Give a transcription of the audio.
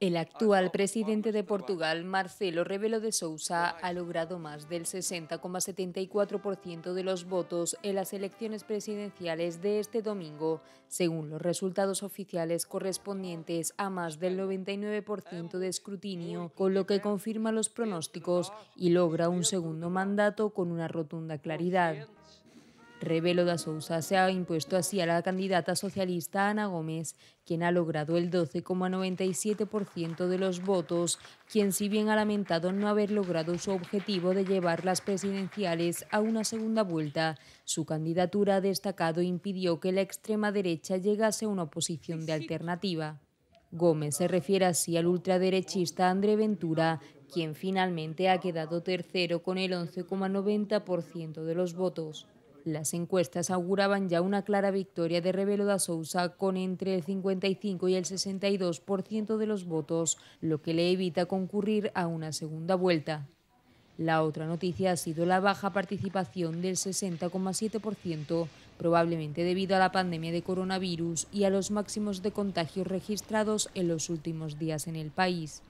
El actual presidente de este Portugal, Marcelo Rebelo de Sousa, ha logrado más del 60,74% de los votos en las elecciones presidenciales de este domingo, según los resultados oficiales correspondientes a más del 99% de escrutinio, con lo que confirma los pronósticos y logra un segundo mandato con una rotunda claridad. Rebelo da Sousa se ha impuesto así a la candidata socialista Ana Gómez, quien ha logrado el 12,97% de los votos, quien si bien ha lamentado no haber logrado su objetivo de llevar las presidenciales a una segunda vuelta, su candidatura ha destacado impidió que la extrema derecha llegase a una oposición de alternativa. Gómez se refiere así al ultraderechista André Ventura, quien finalmente ha quedado tercero con el 11,90% de los votos. Las encuestas auguraban ya una clara victoria de Rebelo da Sousa con entre el 55 y el 62% de los votos, lo que le evita concurrir a una segunda vuelta. La otra noticia ha sido la baja participación del 60,7%, probablemente debido a la pandemia de coronavirus y a los máximos de contagios registrados en los últimos días en el país.